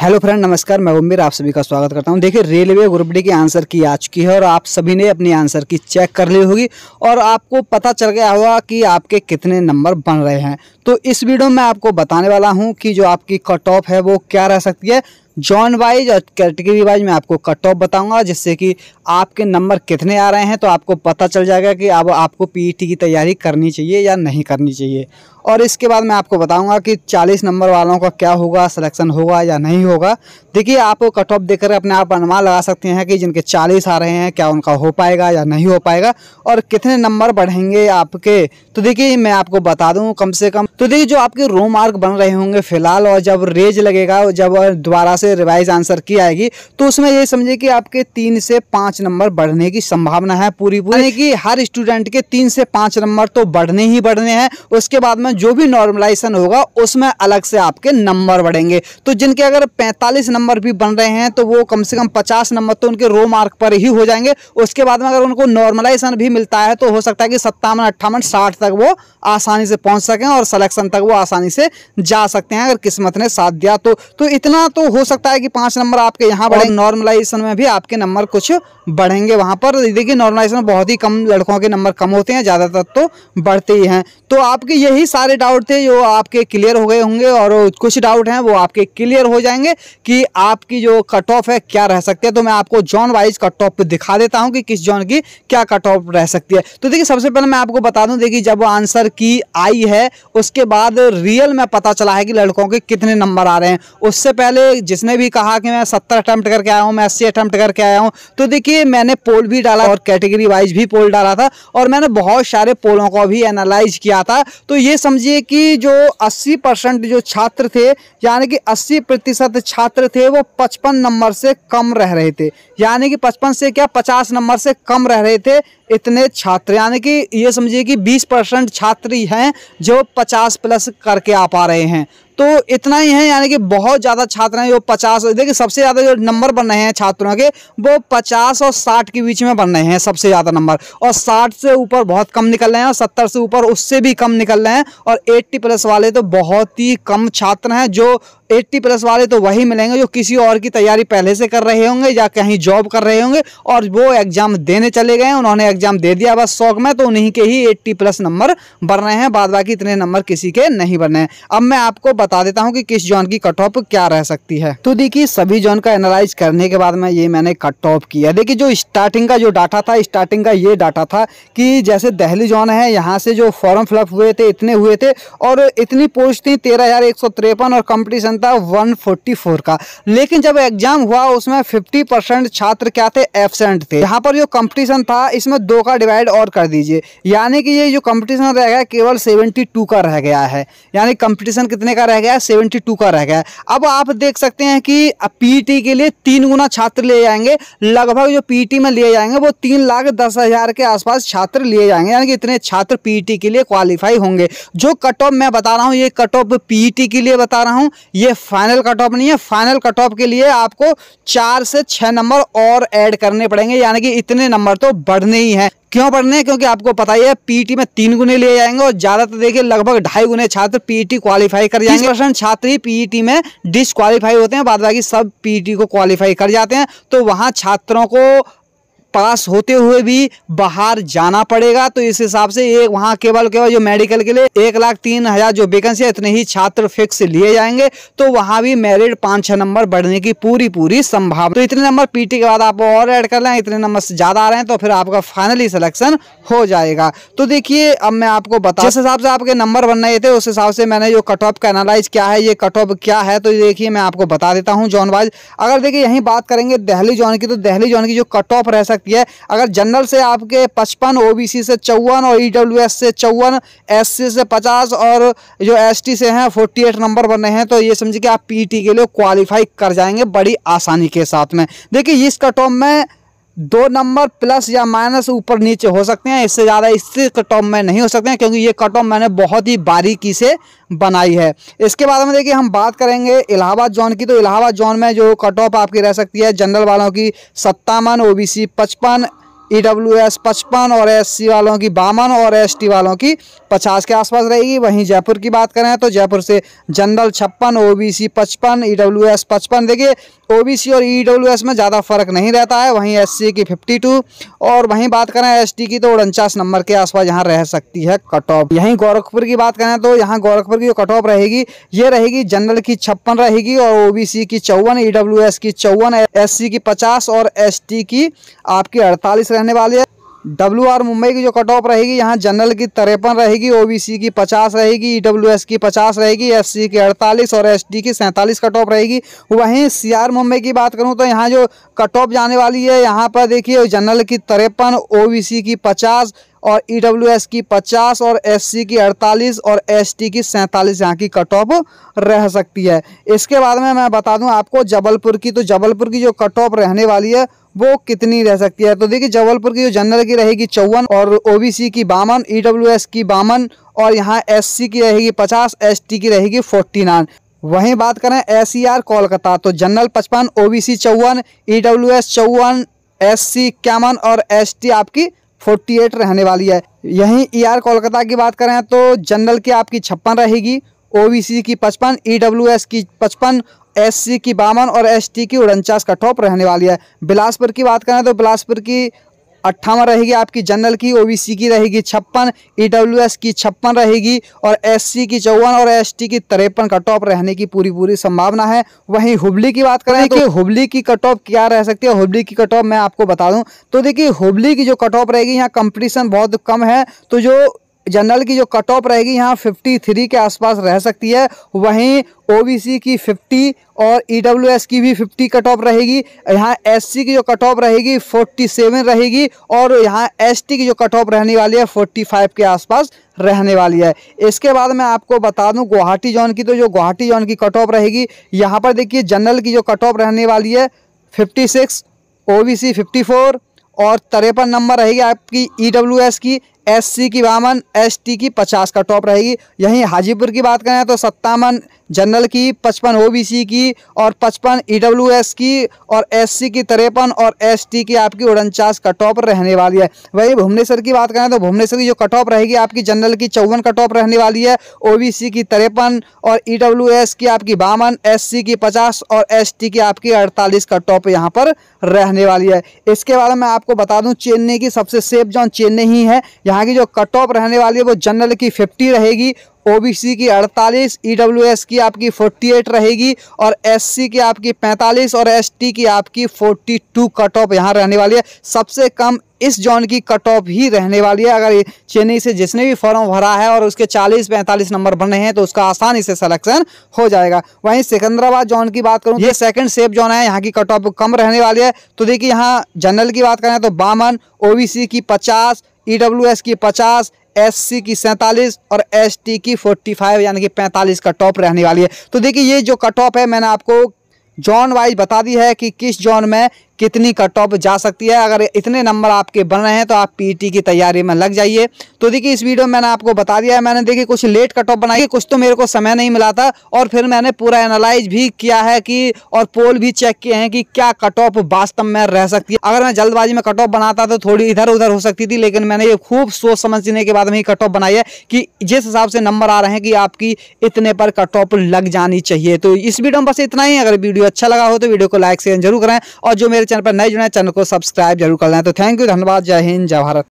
hello friend नमस्कार मैं उम्मीर आप सभी का स्वागत करता हूं देखिए रेलवे ग्रुप डी की आंसर की आ चुकी है और आप सभी ने अपनी आंसर की चेक कर ली होगी और आपको पता चल गया होगा कि आपके कितने नंबर बन रहे हैं तो इस वीडियो में आपको बताने वाला हूं कि जो आपकी कट ऑफ है वो क्या रह सकती है जॉन वाइज और कैटेगरी वाइज मैं आपको कट ऑफ बताऊंगा जिससे कि आपके नंबर कितने आ रहे हैं तो आपको पता चल जाएगा कि अब आप, आपको पीईटी e की तैयारी करनी चाहिए या नहीं करनी चाहिए और इसके बाद मैं आपको बताऊंगा कि 40 नंबर वालों का क्या होगा सिलेक्शन होगा या नहीं होगा देखिए आप कट ऑफ देखकर अपने आप अनुमान लगा सकते हैं कि जिनके 40 आ रहे हैं क्या उनका हो पाएगा या नहीं हो पाएगा और कितने नंबर बढ़ेंगे आपके तो देखिए मैं आपको बता दूँ कम से कम तो देखिए जो आपके रो मार्क बन रहे होंगे फिलहाल और जब रेज लगेगा जब दोबारा से रिवाइज आंसर की आएगी तो उसमें ये समझे कि आपके तीन से पाँच नंबर बढ़ने की संभावना है पूरी पूरी कि हर स्टूडेंट के तीन से पाँच नंबर तो बढ़ने ही बढ़ने हैं उसके बाद में जो भी नॉर्मलाइजेशन होगा उसमें अलग से आपके नंबर बढ़ेंगे तो जिनके अगर पैंतालीस नंबर भी बन रहे हैं तो वो कम से कम पचास नंबर तो उनके रो मार्क पर ही हो जाएंगे उसके बाद में अगर उनको नॉर्मलाइजेशन भी मिलता है तो हो सकता है कि सत्तावन अट्ठावन साठ तक वो आसानी से पहुँच सकें और सलेक्शन तक वो आसानी से जा सकते हैं अगर किस्मत ने साथ दिया तो, तो इतना तो हो सकता है कि पाँच नंबर आपके यहाँ बढ़े नॉर्मलाइजेशन में भी आपके नंबर कुछ बढ़ेंगे वहाँ पर देखिए नॉर्मलाइजेशन बहुत ही कम लड़कों के नंबर कम होते हैं ज़्यादातर तो बढ़ते ही हैं तो आपके यही सारे सारे डाउट थे जो आपके क्लियर हो गए होंगे और कुछ डाउट हैं वो आपके क्लियर हो जाएंगे कि आपकी जो कट ऑफ है क्या रह सकती है तो मैं आपको जॉन वाइज कट ऑफ दिखा देता हूं कि किस जॉन की क्या कट ऑफ रह सकती है तो देखिए सबसे पहले मैं आपको बता दूं देखिए जब आंसर की आई है उसके बाद रियल में पता चला है कि लड़कों के कितने नंबर आ रहे हैं उससे पहले जिसने भी कहा कि मैं सत्तर अटैम्प्ट करके आया हूँ मैं अस्सी अटैम्प्ट करके आया हूँ तो देखिए मैंने पोल भी डाला और कैटेगरी वाइज भी पोल डाला था और मैंने बहुत सारे पोलों को भी एनालाइज किया था तो ये समझिए कि जो 80 परसेंट जो छात्र थे यानी कि 80 प्रतिशत छात्र थे वो 55 नंबर से कम रह रहे थे यानी कि 55 से क्या 50 नंबर से कम रह रहे थे इतने छात्र यानी कि ये समझिए कि 20 परसेंट छात्र हैं जो 50 प्लस करके आ पा रहे हैं तो इतना ही है यानी कि बहुत ज़्यादा छात्र हैं जो पचास देखिए सबसे ज़्यादा जो नंबर बन रहे हैं छात्रों के वो पचास और साठ के बीच में बन रहे हैं सबसे ज़्यादा नंबर और साठ से ऊपर बहुत कम निकल रहे हैं और सत्तर से ऊपर उससे भी कम निकल रहे हैं और एट्टी प्लस वाले तो बहुत ही कम छात्र हैं जो एट्टी प्लस वाले तो वही मिलेंगे जो किसी और की तैयारी पहले से कर रहे होंगे या कहीं जॉब कर रहे होंगे और वो एग्ज़ाम देने चले गए उन्होंने एग्ज़ाम दे दिया बस शौक में तो उन्हीं के ही एट्टी प्लस नंबर बढ़ रहे हैं बाद बाकी इतने नंबर किसी के नहीं बने हैं अब मैं आपको बता देता हूँ कि किस जोन की कट ऑफ क्या रह सकती है तो देखिए सभी जोन का एनालाइज करने के बाद में ये मैंने कट ऑफ किया देखिए जो स्टार्टिंग का जो डाटा था स्टार्टिंग का ये डाटा था कि जैसे दहली जोन है यहाँ से जो फॉर्म फिलअप हुए थे इतने हुए थे और इतनी पोस्ट थी तेरह और कंपटीशन था 144 का लेकिन जब एग्जाम हुआ उसमें 50 परसेंट छात्र क्या थे एबसेंट थे यहाँ पर जो कंपटीशन था इसमें दो का डिवाइड और कर दीजिए यानी कि ये जो कंपटीशन रह गया केवल 72 का रह गया है यानी कंपटीशन कितने का रह गया है 72 का रह गया अब आप देख सकते हैं कि पी e के लिए तीन गुना छात्र ले जाएंगे लगभग जो पी e में लिए जाएंगे वो तीन लाख दस हज़ार के आसपास छात्र लिए जाएंगे यानी कि इतने छात्र पीटी e के लिए क्वालिफाई होंगे जो कट ऑफ मैं बता रहा हूँ ये कट ऑफ पीटी के लिए बता रहा हूँ ये ये फाइनल कट ऑफ नहीं है फाइनल कट ऑफ के लिए आपको चार से छः नंबर और ऐड करने पड़ेंगे यानी कि इतने नंबर तो बढ़ने ही हैं क्यों पढ़ने क्योंकि आपको पता ही है पीटी में तीन गुने लिए जाएंगे और ज्यादातर देखिए लगभग ढाई गुने छात्र पीटी क्वालिफाई कर जाएंगे परसेंट छात्र ही पीटी में डिसक्वालीफाई होते हैं बाद बाकी सब पीटी को क्वालिफाई कर जाते हैं तो वहां छात्रों को पास होते हुए भी बाहर जाना पड़ेगा तो इस हिसाब से ये वहाँ केवल केवल जो मेडिकल के लिए एक लाख तीन हज़ार जो वेकेंसी है इतने ही छात्र फिक्स लिए जाएंगे तो वहाँ भी मेरिट पाँच छः नंबर बढ़ने की पूरी पूरी संभावना तो इतने नंबर पीटी के बाद आप और ऐड कर लें इतने नंबर से ज़्यादा आ रहे हैं तो फिर आपका फाइनली सिलेक्शन हो जाएगा तो देखिए अब मैं आपको बता जिस हिसाब से आपके नंबर बन रहे थे उस हिसाब से मैंने जो कट ऑफ का एनालाइज क्या है ये कट ऑफ क्या है तो देखिए मैं आपको बता देता हूँ जॉन वाइज अगर देखिए यहीं बात करेंगे दहली जॉन की तो दहली जॉन की जो कट ऑफ रह सकती सकती है अगर जनरल से आपके पचपन ओबीसी से चौवन और ई e से चौवन एस से पचास और जो एस से हैं फोर्टी एट नंबर बने हैं तो ये समझिए कि आप पीटी के लिए क्वालिफाई कर जाएंगे बड़ी आसानी के साथ में देखिए इस कट ऑफ में दो नंबर प्लस या माइनस ऊपर नीचे हो सकते हैं इससे ज़्यादा इससे कट ऑफ में नहीं हो सकते हैं क्योंकि ये कट ऑफ मैंने बहुत ही बारीकी से बनाई है इसके बाद में देखिए हम बात करेंगे इलाहाबाद जोन की तो इलाहाबाद जोन में जो कट ऑफ आपकी रह सकती है जनरल वालों की सत्तावन ओ बी सी पचपन ई डब्ल्यू एस पचपन और एस सी वालों की बावन और एस टी वालों की पचास के आसपास रहेगी वहीं जयपुर की बात करें तो जयपुर से जनरल छप्पन ओ बी सी पचपन ई डब्ल्यू एस पचपन देखिए ओ बी सी और ई डब्ल्यू एस में ज़्यादा फ़र्क नहीं रहता है वहीं एस सी की फिफ्टी टू और वहीं बात करें एस टी की तो उनचास नंबर के आसपास यहाँ रह सकती है कट ऑफ यहीं गोरखपुर की बात करें तो यहाँ गोरखपुर की जो कट ऑफ रहेगी ये रहेगी जनरल की छप्पन रहेगी और ओ बी सी की चौवन ई डब्ल्यू एस की चौवन एस सी की पचास और एस टी की आपकी अड़तालीस रहने वाली है डब्ल्यू आर मुंबई की जो कट ऑफ रहेगी यहाँ जनरल की तिरपन रहेगी ओबीसी की पचास रहेगी ईडब्ल्यू e एस की पचास रहेगी एससी की अड़तालीस और एसटी की सैंतालीस कट ऑफ रहेगी वहीं सीआर मुंबई की बात करूँ तो यहाँ जो कट ऑफ जाने वाली है यहाँ पर देखिए जनरल की तिरपन ओबीसी की पचास और ई e की 50 और एस की 48 और एस की 47 यहाँ की कट ऑफ रह सकती है इसके बाद में मैं बता दूं आपको जबलपुर की तो जबलपुर की जो कट ऑफ रहने वाली है वो कितनी रह सकती है तो देखिए जबलपुर की जो जनरल की रहेगी चौवन और ओबीसी की बावन ई e की बावन और यहाँ एस की रहेगी पचास एस की रहेगी फोर्टी वहीं बात करें एस e कोलकाता तो जनरल पचपन सी चौवन एस चौवन सी इक्यावन और टी आपकी 48 रहने वाली है यहीं ईआर e कोलकाता की बात करें तो जनरल की आपकी छप्पन रहेगी ओबीसी की पचपन ईडब्ल्यूएस e की पचपन एससी की बावन और एसटी की उनचास का टॉप रहने वाली है बिलासपुर की बात करें तो बिलासपुर की अट्ठावन रहेगी आपकी जनरल की ओबीसी की रहेगी छप्पन ईडब्ल्यूएस e की छप्पन रहेगी और एससी की चौवन और एसटी की तिरपन कट ऑफ रहने की पूरी पूरी संभावना है वहीं हुबली की बात करें तो हुबली की कट ऑफ क्या रह सकती है हुबली की कट ऑफ मैं आपको बता दूं तो देखिए हुबली की जो कट ऑफ रहेगी यहाँ कंपटीशन बहुत कम है तो जो जनरल की जो कट ऑफ रहेगी यहाँ फिफ्टी थ्री के आसपास रह सकती है वहीं ओबीसी की फिफ्टी और ईडब्ल्यूएस e की भी फिफ्टी कट ऑफ रहेगी यहाँ एससी की जो कट ऑफ रहेगी सेवन रहेगी और यहाँ एसटी की जो कट ऑफ रहने वाली है फोर्टी फाइव के आसपास रहने वाली है इसके बाद मैं आपको बता दूँ गुवाहाटी जोन की तो जो गुवाहाटी जोन की कट ऑफ रहेगी यहाँ पर देखिए जनरल की जो कट ऑफ रहने वाली है fifty six O B C fifty four और तिरपन नंबर रहेगी आपकी ई डब्ल्यू एस की एससी की बावन एसटी की पचास का टॉप रहेगी यहीं हाजीपुर की बात करें तो सत्तावन जनरल की पचपन ओबीसी की और पचपन ईडब्ल्यूएस e की और एससी की तिरपन और एसटी की आपकी उनचास कट ऑफ रहने वाली है वही भुवनेश्वर की बात करें तो भुवनेश्वर की जो कट ऑफ रहेगी आपकी जनरल की चौवन कट ऑफ रहने वाली है ओबीसी की तिरपन और ईडब्ल्यूएस e की आपकी बावन एससी की पचास और एसटी की आपकी अड़तालीस कट ऑफ यहाँ पर रहने वाली है इसके बारे में आपको बता दूँ चेन्नई की सबसे सेफ जोन चेन्नई ही है यहाँ की जो कट ऑफ रहने वाली है वो जनरल की फिफ्टी रहेगी ओ की 48 ई e की आपकी 48 रहेगी और एस की आपकी 45 और एस की आपकी 42 कट ऑफ यहाँ रहने वाली है सबसे कम इस जोन की कट ऑफ ही रहने वाली है अगर चेन्नई से जिसने भी फॉर्म भरा है और उसके 40-45 नंबर रहे हैं तो उसका आसानी से सिलेक्शन हो जाएगा वहीं सिकंदराबाद जोन की बात करूं तो ये सेकंड सेफ जोन है यहाँ की कट ऑफ कम रहने वाली है तो देखिए यहाँ जनरल की बात करें तो बामन ओबीसी की पचास ई e की पचास एससी की सैंतालीस और एसटी की 45 यानी कि 45 का टॉप रहने वाली है तो देखिए ये जो कट ऑफ है मैंने आपको जॉन वाइज बता दी है कि किस जॉन में कितनी कट ऑफ जा सकती है अगर इतने नंबर आपके बन रहे हैं तो आप पीटी e की तैयारी में लग जाइए तो देखिए इस वीडियो में मैंने आपको बता दिया है मैंने देखिए कुछ लेट कट ऑफ बनाई कुछ तो मेरे को समय नहीं मिला था और फिर मैंने पूरा एनालाइज भी किया है कि और पोल भी चेक किए हैं कि क्या कट ऑफ वास्तव में रह सकती है अगर मैं जल्दबाजी में कट ऑफ बनाता तो थोड़ी इधर उधर हो सकती थी लेकिन मैंने ये खूब सोच समझने के बाद में कट ऑफ बनाई है कि जिस हिसाब से नंबर आ रहे हैं कि आपकी इतने पर कट ऑफ लग जानी चाहिए तो इस वीडियो में बस इतना ही अगर वीडियो अच्छा लगा हो तो वीडियो को लाइक शेयर जरूर करें और जो मेरे चैनल पर नए जुड़े चैनल को सब्सक्राइब जरूर कर लें तो थैंक यू धन्यवाद जय हिंद जय भारत